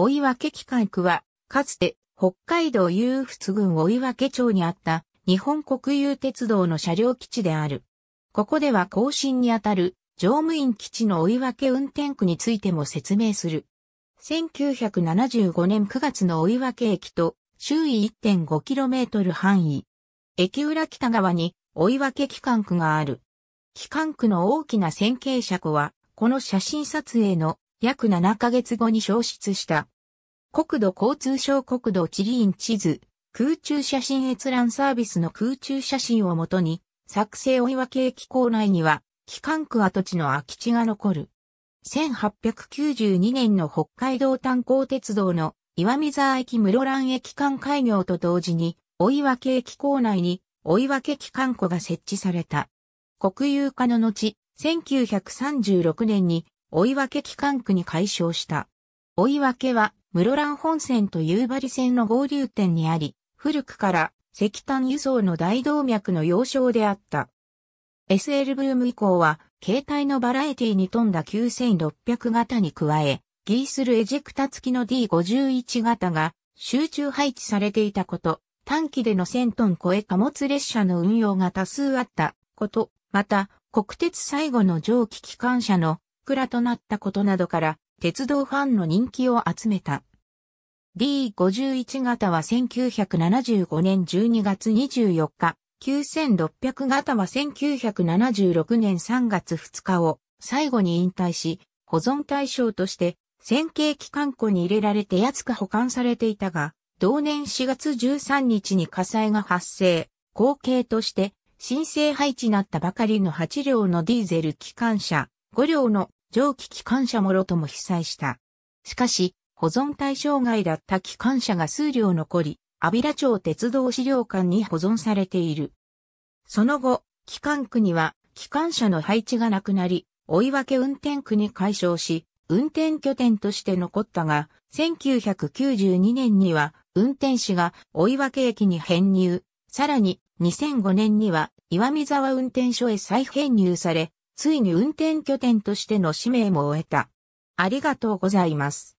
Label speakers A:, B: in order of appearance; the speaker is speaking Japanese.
A: 追分機関区は、かつて北海道有仏郡追分町にあった日本国有鉄道の車両基地である。ここでは更新にあたる乗務員基地の追分運転区についても説明する。1975年9月の追分駅と周囲 1.5km 範囲。駅裏北側に追分機関区がある。機関区の大きな線形車庫は、この写真撮影の約7ヶ月後に消失した。国土交通省国土地理院地図、空中写真閲覧サービスの空中写真をもとに、作成追分駅構内には、機関区跡地の空き地が残る。1892年の北海道炭鉱鉄道の岩見沢駅室蘭駅間開業と同時に、追分駅構内に追分機関庫が設置された。国有化の後、1936年に追分機関区に解消した。追分は室蘭本線と夕張線の合流点にあり、古くから石炭輸送の大動脈の要衝であった。SL ブーム以降は、携帯のバラエティに富んだ9600型に加え、ギースルエジェクタ付きの D51 型が集中配置されていたこと、短期での1000トン超え貨物列車の運用が多数あったこと、また、国鉄最後の蒸気機関車のクラとなったことなどから、鉄道ファンの人気を集めた。D51 型は1975年12月24日、9600型は1976年3月2日を最後に引退し、保存対象として、線形機関庫に入れられて安く保管されていたが、同年4月13日に火災が発生、後継として、新生配置なったばかりの8両のディーゼル機関車、5両の蒸気機関車もろとも被災した。しかし、保存対象外だった機関車が数両残り、阿ビラ町鉄道資料館に保存されている。その後、機関区には機関車の配置がなくなり、追い分け運転区に解消し、運転拠点として残ったが、1992年には運転士が追い分け駅に編入、さらに2005年には岩見沢運転所へ再編入され、ついに運転拠点としての使命も終えた。ありがとうございます。